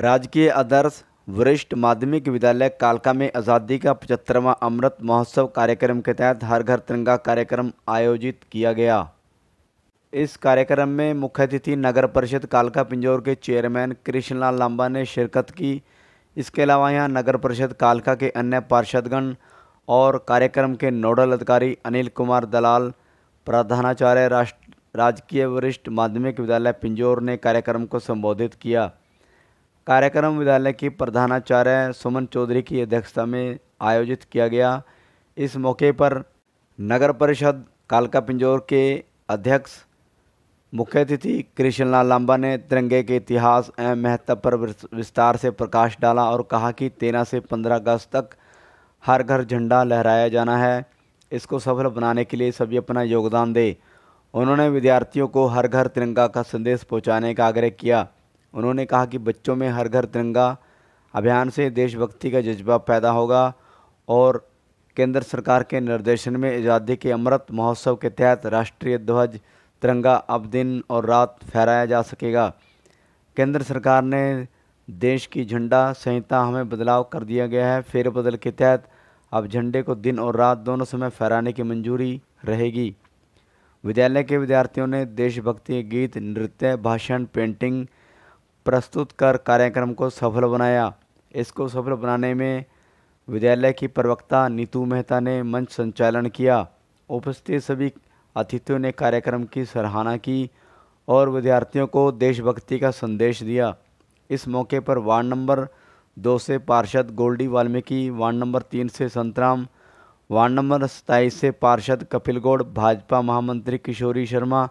राजकीय आदर्श वरिष्ठ माध्यमिक विद्यालय कालका में आज़ादी का पचहत्तरवां अमृत महोत्सव कार्यक्रम के तहत हर घर तिरंगा कार्यक्रम आयोजित किया गया इस कार्यक्रम में मुख्य अतिथि नगर परिषद कालका पिंजौर के चेयरमैन कृष्णलाल लांबा ने शिरकत की इसके अलावा यहाँ नगर परिषद कालका के अन्य पार्षदगण और कार्यक्रम के नोडल अधिकारी अनिल कुमार दलाल प्रधानाचार्य राष्ट्र राजकीय वरिष्ठ माध्यमिक विद्यालय पिंजौर ने कार्यक्रम को संबोधित किया कार्यक्रम विद्यालय की प्रधानाचार्य सुमन चौधरी की अध्यक्षता में आयोजित किया गया इस मौके पर नगर परिषद कालका पिंजौर के अध्यक्ष मुख्य अतिथि कृष्णलाल लांबा ने तिरंगे के इतिहास एवं महत्व पर विस्तार से प्रकाश डाला और कहा कि तेरह से पंद्रह अगस्त तक हर घर झंडा लहराया जाना है इसको सफल बनाने के लिए सभी अपना योगदान दें उन्होंने विद्यार्थियों को हर घर तिरंगा का संदेश पहुंचाने का आग्रह किया उन्होंने कहा कि बच्चों में हर घर तिरंगा अभियान से देशभक्ति का जज्बा पैदा होगा और केंद्र सरकार के निर्देशन में आज़ादी के अमृत महोत्सव के तहत राष्ट्रीय ध्वज तिरंगा अब दिन और रात फहराया जा सकेगा केंद्र सरकार ने देश की झंडा संहिता हमें बदलाव कर दिया गया है फेरबदल के तहत अब झंडे को दिन और रात दोनों समय फहराने की मंजूरी रहेगी विद्यालय के विद्यार्थियों ने देशभक्ति गीत नृत्य भाषण पेंटिंग प्रस्तुत कर कार्यक्रम को सफल बनाया इसको सफल बनाने में विद्यालय की प्रवक्ता नीतू मेहता ने मंच संचालन किया उपस्थित सभी अतिथियों ने कार्यक्रम की सराहना की और विद्यार्थियों को देशभक्ति का संदेश दिया इस मौके पर वार्ड नंबर दो से पार्षद गोल्डी वाल्मीकि वार्ड नंबर तीन से संतराम वार्ड नंबर सताईस से पार्षद कपिल गौड़ भाजपा महामंत्री किशोरी शर्मा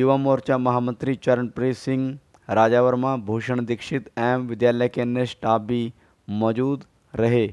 युवा मोर्चा महामंत्री चरणप्रीत सिंह राजा वर्मा भूषण दीक्षित एवं विद्यालय के अन्य स्टाफ भी मौजूद रहे